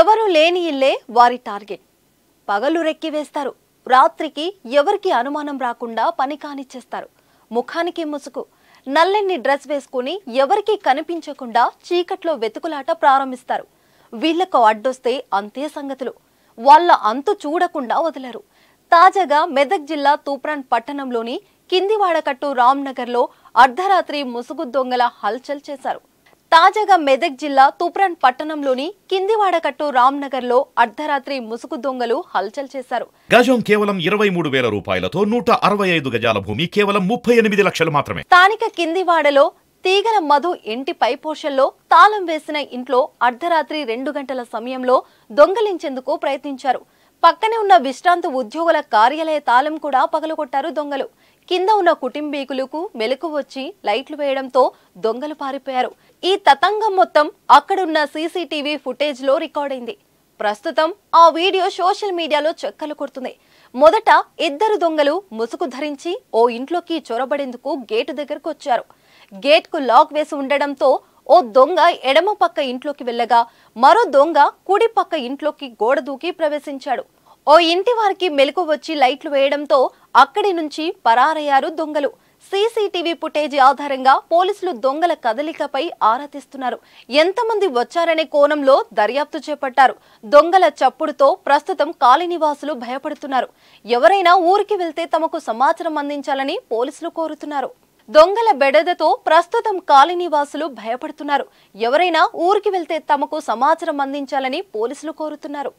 ఎవరు లేని ఇల్లే వారి టార్గెట్ పగలు రెక్కివేస్తారు రాత్రికి ఎవరికి అనుమానం రాకుండా పని కానిచ్చేస్తారు ముఖానికి ముసుగు నల్లెన్ని డ్రెస్ వేసుకుని ఎవరికీ కనిపించకుండా చీకట్లో వెతుకులాట ప్రారంభిస్తారు వీళ్లకు అడ్డొస్తే అంతే సంగతులు వాళ్ళ అంతు చూడకుండా వదిలరు తాజాగా మెదక్ జిల్లా తూప్రాన్ పట్టణంలోని కిందివాడకట్టు రామ్నగర్లో అర్ధరాత్రి ముసుగు దొంగల హల్చల్ చేశారు తాజాగా మెదక్ జిల్లా తూప్రాన్ పట్టణంలోని కిందివాడకట్టు రామ్నగర్లో అర్ధరాత్రి ముసుగు దొంగలు హల్చల్ చేశారు గజం కేవలం ఇరవై మూడు వేల రూపాయలతో నూట అరవై ఐదు గజాల భూమి కేవలం ముప్పై ఎనిమిది లక్షలు మాత్రమే స్థానిక కిందివాడలో తీగల మధు ఇంటి పైపోషల్లో తాళం వేసిన ఇంట్లో అర్ధరాత్రి రెండు గంటల సమయంలో దొంగలించేందుకు ప్రయత్నించారు పక్కనే ఉన్న విశ్రాంతి ఉద్యోగుల కార్యాలయ తాళం కూడా పగలగొట్టారు దొంగలు కింద ఉన్న కుటుంబీకులకు మెలకు వచ్చి లైట్లు వేయడంతో దొంగలు పారిపోయారు ఈ తతంగం మొత్తం అక్కడున్న సీసీటీవీ ఫుటేజ్లో రికార్డైంది ప్రస్తుతం ఆ వీడియో సోషల్ మీడియాలో చెక్కలు కొడుతుంది మొదట ఇద్దరు దొంగలు ముసుగు ధరించి ఓ ఇంట్లోకి చొరబడేందుకు గేటు దగ్గరకు వచ్చారు గేట్కు లాక్ వేసి ఉండడంతో ఓ దొంగ ఎడమ పక్క ఇంట్లోకి వెళ్ళగా మరో దొంగ కుడి పక్క ఇంట్లోకి గోడ దూకి ప్రవేశించాడు ఓ ఇంటి వారికి మెలకు వచ్చి లైట్లు వేయడంతో అక్కడి నుంచి పరారయ్యారు దొంగలు సీసీటీవీ ఫుటేజ్ ఆధారంగా పోలీసులు దొంగల కదలికపై ఆరా తీస్తున్నారు ఎంతమంది వచ్చారనే కోణంలో దర్యాప్తు చేపట్టారు దొంగల చప్పుడుతో ప్రస్తుతం కాలినివాసులు భయపడుతున్నారు ఎవరైనా ఊరికి వెళ్తే తమకు సమాచారం అందించాలని పోలీసులు కోరుతున్నారు దొంగల బెడదతో ప్రస్తుతం కాలినివాసులు భయపడుతున్నారు ఎవరైనా ఊరికి వెళ్తే తమకు సమాచారం అందించాలని పోలీసులు కోరుతున్నారు